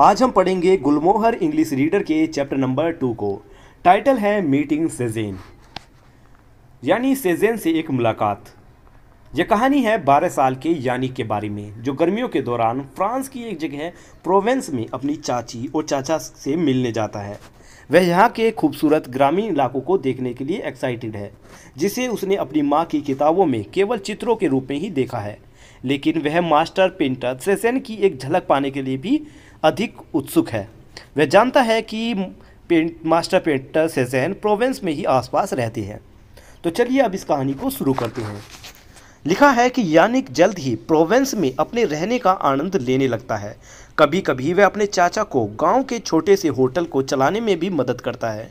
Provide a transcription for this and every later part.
आज हम पढ़ेंगे गुलमोहर इंग्लिश रीडर के चैप्टर नंबर टू को टाइटल है मीटिंग सेजेन यानी सेजेन से एक मुलाकात यह कहानी है 12 साल के यानी के बारे में जो गर्मियों के दौरान फ्रांस की एक जगह प्रोवेंस में अपनी चाची और चाचा से मिलने जाता है वह यहाँ के खूबसूरत ग्रामीण इलाकों को देखने के लिए एक्साइटेड है जिसे उसने अपनी माँ की किताबों में केवल चित्रों के रूप में ही देखा है लेकिन वह मास्टर पेंटर सेसेन की एक झलक पाने के लिए भी अधिक उत्सुक है वह जानता है कि paint master painter Cezanne Provence में ही आसपास रहते हैं तो चलिए अब इस कहानी को शुरू करते हैं लिखा है कि यानिक जल्द ही प्रोवेंस में अपने रहने का आनंद लेने लगता है कभी कभी वह अपने चाचा को गांव के छोटे से होटल को चलाने में भी मदद करता है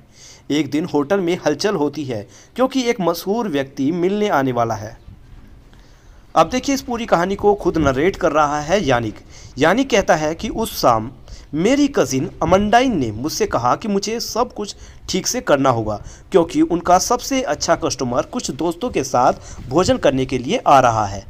एक दिन होटल में हलचल होती है क्योंकि एक मशहूर व्यक्ति मिलने आने वाला है अब देखिए इस पूरी कहानी को खुद नरेट कर रहा है यानिक यानिक कहता है कि उस शाम मेरी कज़िन अमंडाइन ने मुझसे कहा कि मुझे सब कुछ ठीक से करना होगा क्योंकि उनका सबसे अच्छा कस्टमर कुछ दोस्तों के साथ भोजन करने के लिए आ रहा है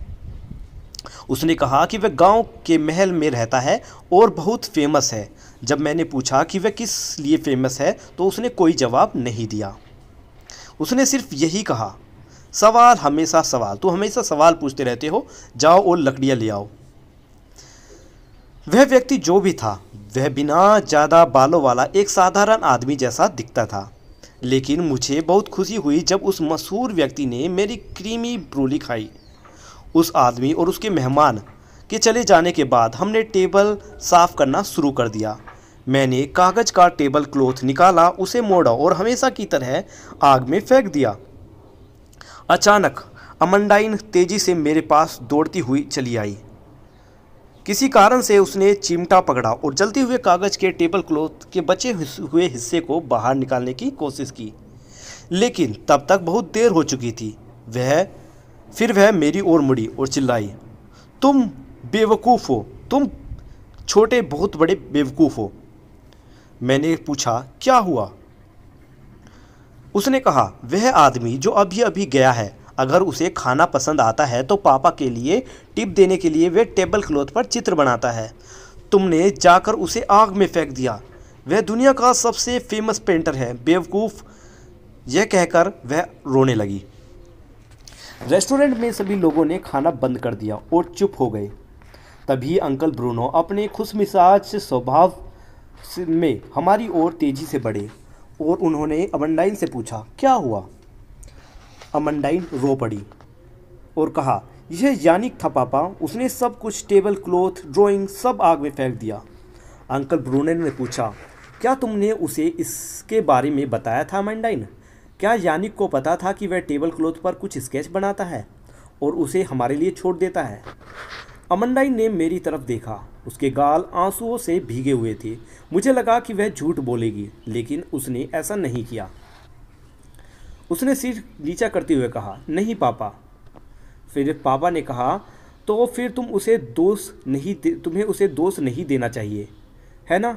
उसने कहा कि वह गांव के महल में रहता है और बहुत फेमस है जब मैंने पूछा कि वह किस लिए फेमस है तो उसने कोई जवाब नहीं दिया उसने सिर्फ यही कहा सवाल हमेशा सवाल तो हमेशा सवाल पूछते रहते हो जाओ और लकड़ियाँ ले आओ वह व्यक्ति जो भी था वह बिना ज़्यादा बालों वाला एक साधारण आदमी जैसा दिखता था लेकिन मुझे बहुत खुशी हुई जब उस मशहूर व्यक्ति ने मेरी क्रीमी ब्रोली खाई उस आदमी और उसके मेहमान के चले जाने के बाद हमने टेबल साफ़ करना शुरू कर दिया मैंने कागज़ का टेबल क्लॉथ निकाला उसे मोड़ा और हमेशा की तरह आग में फेंक दिया अचानक अमंडाइन तेजी से मेरे पास दौड़ती हुई चली आई किसी कारण से उसने चिमटा पकड़ा और जलते हुए कागज़ के टेबल क्लॉथ के बचे हुए हिस्से को बाहर निकालने की कोशिश की लेकिन तब तक बहुत देर हो चुकी थी वह फिर वह मेरी ओर मुड़ी और चिल्लाई तुम बेवकूफ़ हो तुम छोटे बहुत बड़े बेवकूफ़ हो मैंने पूछा क्या हुआ उसने कहा वह आदमी जो अभी अभी गया है अगर उसे खाना पसंद आता है तो पापा के लिए टिप देने के लिए वह टेबल क्लॉथ पर चित्र बनाता है तुमने जाकर उसे आग में फेंक दिया वह दुनिया का सबसे फेमस पेंटर है बेवकूफ़ यह कहकर वह रोने लगी रेस्टोरेंट में सभी लोगों ने खाना बंद कर दिया और चुप हो गए तभी अंकल ब्रूनो अपने खुश स्वभाव में हमारी ओर तेज़ी से बढ़े और उन्होंने अमंडाइन से पूछा क्या हुआ अमंडाइन रो पड़ी और कहा यह यानिक था पापा उसने सब कुछ टेबल क्लॉथ ड्राइंग सब आग में फेंक दिया अंकल ब्रूनेन ने पूछा क्या तुमने उसे इसके बारे में बताया था अमंडाइन क्या यानिक को पता था कि वह टेबल क्लॉथ पर कुछ स्केच बनाता है और उसे हमारे लिए छोड़ देता है अमनडाई ने मेरी तरफ देखा उसके गाल आंसुओं से भीगे हुए थे मुझे लगा कि वह झूठ बोलेगी लेकिन उसने ऐसा नहीं किया उसने सिर नीचा करते हुए कहा नहीं पापा फिर पापा ने कहा तो फिर तुम उसे दोष नहीं तुम्हें उसे दोष नहीं देना चाहिए है ना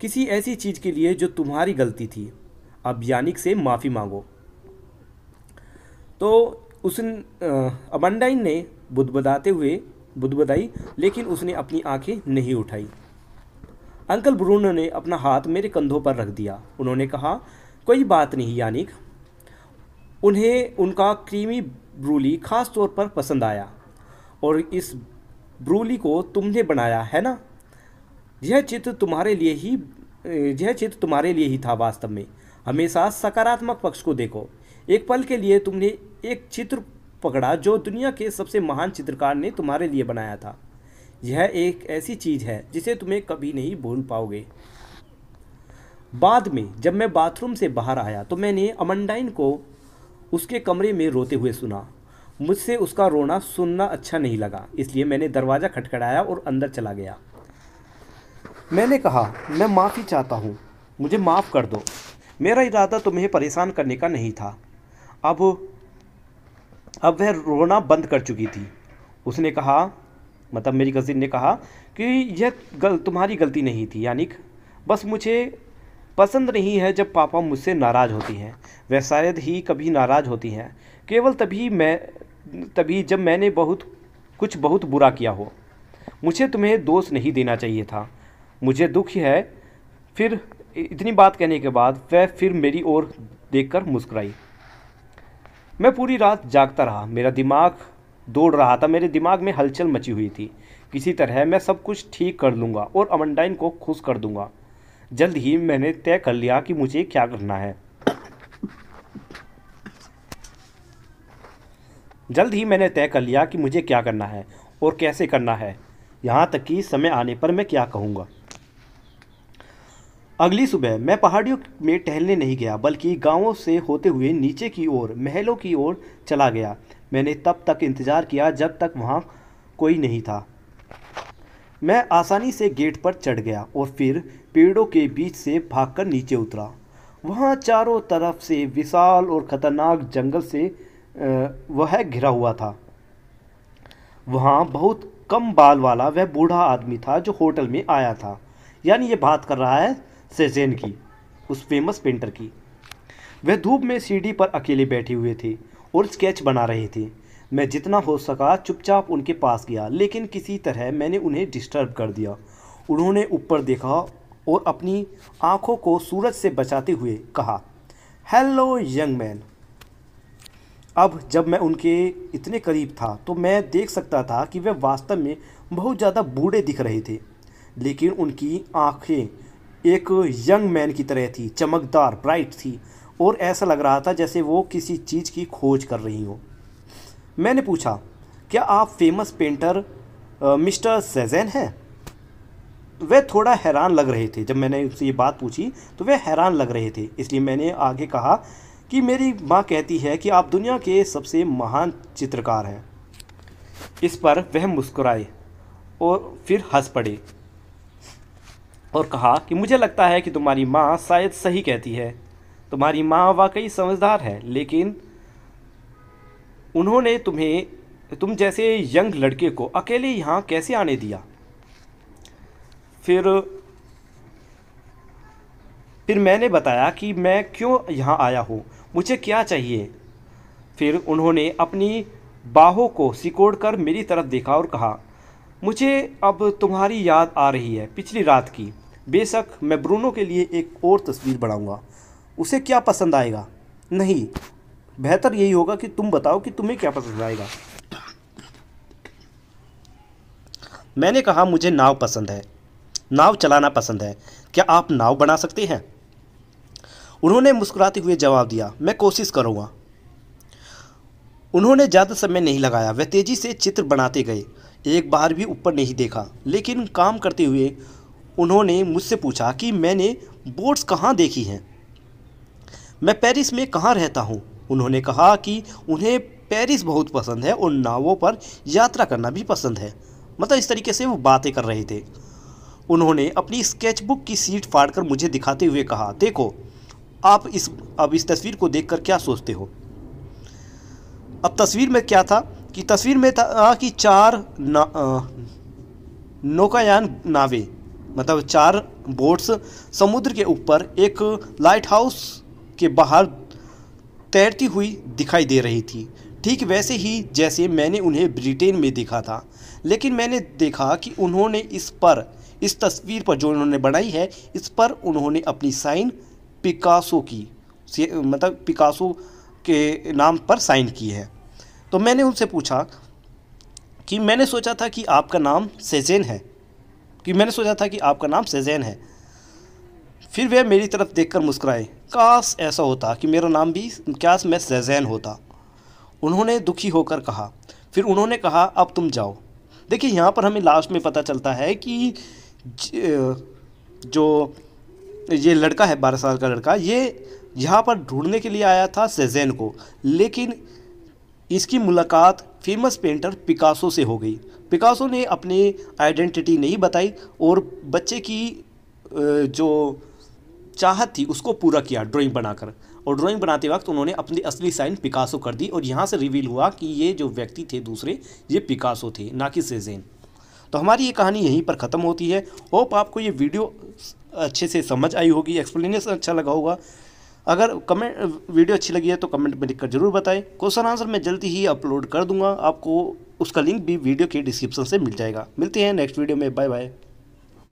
किसी ऐसी चीज़ के लिए जो तुम्हारी गलती थी अब यानिक से माफ़ी मांगो तो उस अमंडाइन ने बुदबुदाते हुए बुदबुदाई लेकिन उसने अपनी आंखें नहीं उठाई अंकल ब्रूनो ने अपना हाथ मेरे कंधों पर रख दिया उन्होंने कहा कोई बात नहीं यानिक उन्हें उनका क्रीमी ब्रूली खास तौर पर पसंद आया और इस ब्रूली को तुमने बनाया है ना यह चित्र तुम्हारे लिए ही यह चित्र तुम्हारे लिए ही था वास्तव में हमेशा सकारात्मक पक्ष को देखो एक पल के लिए तुमने एक चित्र पकड़ा जो दुनिया के सबसे महान चित्रकार ने तुम्हारे लिए बनाया था यह एक ऐसी चीज़ है जिसे तुम्हें कभी नहीं भूल पाओगे बाद में जब मैं बाथरूम से बाहर आया तो मैंने अमंडाइन को उसके कमरे में रोते हुए सुना मुझसे उसका रोना सुनना अच्छा नहीं लगा इसलिए मैंने दरवाज़ा खटखटाया और अंदर चला गया मैंने कहा मैं माफ़ी चाहता हूँ मुझे माफ़ कर दो मेरा इरादा तुम्हें परेशान करने का नहीं था अब अब वह रोना बंद कर चुकी थी उसने कहा मतलब मेरी कज़िन ने कहा कि यह गल तुम्हारी गलती नहीं थी यानी बस मुझे पसंद नहीं है जब पापा मुझसे नाराज़ होती हैं वह शायद ही कभी नाराज़ होती हैं केवल तभी मैं तभी जब मैंने बहुत कुछ बहुत बुरा किया हो मुझे तुम्हें दोष नहीं देना चाहिए था मुझे दुख है फिर इतनी बात कहने के बाद वह फिर मेरी ओर देखकर मुस्कुराई मैं पूरी रात जागता रहा मेरा दिमाग दौड़ रहा था मेरे दिमाग में हलचल मची हुई थी किसी तरह मैं सब कुछ ठीक कर लूँगा और अमंडाइन को खुश कर दूँगा जल्द ही मैंने तय कर लिया कि मुझे क्या करना है जल्द ही मैंने तय कर लिया कि मुझे क्या करना है और कैसे करना है यहाँ तक कि समय आने पर मैं क्या कहूँगा अगली सुबह मैं पहाड़ियों में टहलने नहीं गया बल्कि गांवों से होते हुए नीचे की ओर महलों की ओर चला गया मैंने तब तक इंतज़ार किया जब तक वहाँ कोई नहीं था मैं आसानी से गेट पर चढ़ गया और फिर पेड़ों के बीच से भागकर नीचे उतरा वहाँ चारों तरफ से विशाल और ख़तरनाक जंगल से वह घिरा हुआ था वहाँ बहुत कम बाल वाला वह बूढ़ा आदमी था जो होटल में आया था यानी ये बात कर रहा है सेजेन की उस फेमस पेंटर की वह धूप में सीढ़ी पर अकेले बैठे हुए थे और स्केच बना रहे थे मैं जितना हो सका चुपचाप उनके पास गया लेकिन किसी तरह मैंने उन्हें डिस्टर्ब कर दिया उन्होंने ऊपर देखा और अपनी आंखों को सूरज से बचाते हुए कहा हेलो यंग मैन अब जब मैं उनके इतने करीब था तो मैं देख सकता था कि वे वास्तव में बहुत ज़्यादा बूढ़े दिख रहे थे लेकिन उनकी आँखें एक यंग मैन की तरह थी चमकदार ब्राइट थी और ऐसा लग रहा था जैसे वो किसी चीज़ की खोज कर रही हो मैंने पूछा क्या आप फेमस पेंटर मिस्टर सेजेन हैं वह थोड़ा हैरान लग रहे थे जब मैंने उनसे ये बात पूछी तो वह हैरान लग रहे थे इसलिए मैंने आगे कहा कि मेरी माँ कहती है कि आप दुनिया के सबसे महान चित्रकार हैं इस पर वह मुस्कुराए और फिर हंस पड़े और कहा कि मुझे लगता है कि तुम्हारी माँ शायद सही कहती है तुम्हारी माँ वाकई समझदार है लेकिन उन्होंने तुम्हें तुम जैसे यंग लड़के को अकेले यहाँ कैसे आने दिया फिर फिर मैंने बताया कि मैं क्यों यहाँ आया हूँ मुझे क्या चाहिए फिर उन्होंने अपनी बाहों को सिकोड़ कर मेरी तरफ देखा और कहा मुझे अब तुम्हारी याद आ रही है पिछली रात की बेशक मैं ब्रूनो के लिए एक और तस्वीर बढ़ाऊँगा उसे क्या पसंद आएगा नहीं बेहतर यही होगा कि तुम बताओ कि तुम्हें क्या पसंद आएगा मैंने कहा मुझे नाव पसंद है नाव चलाना पसंद है क्या आप नाव बना सकते हैं उन्होंने मुस्कुराते हुए जवाब दिया मैं कोशिश करूँगा उन्होंने ज़्यादा समय नहीं लगाया वह तेज़ी से चित्र बनाते गए एक बार भी ऊपर नहीं देखा लेकिन काम करते हुए उन्होंने मुझसे पूछा कि मैंने बोट्स कहाँ देखी हैं मैं पेरिस में कहाँ रहता हूँ उन्होंने कहा कि उन्हें पेरिस बहुत पसंद है और नावों पर यात्रा करना भी पसंद है मतलब इस तरीके से वो बातें कर रहे थे उन्होंने अपनी स्केचबुक की सीट फाड़कर मुझे दिखाते हुए कहा देखो आप इस अब इस तस्वीर को देखकर क्या सोचते हो अब तस्वीर में क्या था कि तस्वीर में था कि चार ना, नौकायान नावें मतलब चार बोट्स समुद्र के ऊपर एक लाइट हाउस के बाहर तैरती हुई दिखाई दे रही थी ठीक वैसे ही जैसे मैंने उन्हें ब्रिटेन में देखा था लेकिन मैंने देखा कि उन्होंने इस पर इस तस्वीर पर जो उन्होंने बनाई है इस पर उन्होंने अपनी साइन पिकासो की मतलब पिकासो के नाम पर साइन की है तो मैंने उनसे पूछा कि मैंने सोचा था कि आपका नाम सेजेन है कि मैंने सोचा था कि आपका नाम सेजैन है फिर वह मेरी तरफ देखकर मुस्कुराए काश ऐसा होता कि मेरा नाम भी क्या मैं सेजैन होता उन्होंने दुखी होकर कहा फिर उन्होंने कहा अब तुम जाओ देखिए यहाँ पर हमें लास्ट में पता चलता है कि जो ये लड़का है बारह साल का लड़का ये यहाँ पर ढूंढने के लिए आया था सेजैन को लेकिन इसकी मुलाकात फेमस पेंटर पिकासो से हो गई पिकासो ने अपनी आइडेंटिटी नहीं बताई और बच्चे की जो चाहत थी उसको पूरा किया ड्राइंग बनाकर और ड्राइंग बनाते वक्त उन्होंने अपनी असली साइन पिकासो कर दी और यहाँ से रिवील हुआ कि ये जो व्यक्ति थे दूसरे ये पिकासो थे ना कि सेजेन तो हमारी ये कहानी यहीं पर ख़त्म होती है होप आपको ये वीडियो अच्छे से समझ आई होगी एक्सप्लेनेशन अच्छा लगा होगा अगर कमेंट वीडियो अच्छी लगी है तो कमेंट में लिखकर जरूर बताएं क्वेश्चन आंसर मैं जल्दी ही अपलोड कर दूंगा आपको उसका लिंक भी वीडियो के डिस्क्रिप्शन से मिल जाएगा मिलते हैं नेक्स्ट वीडियो में बाय बाय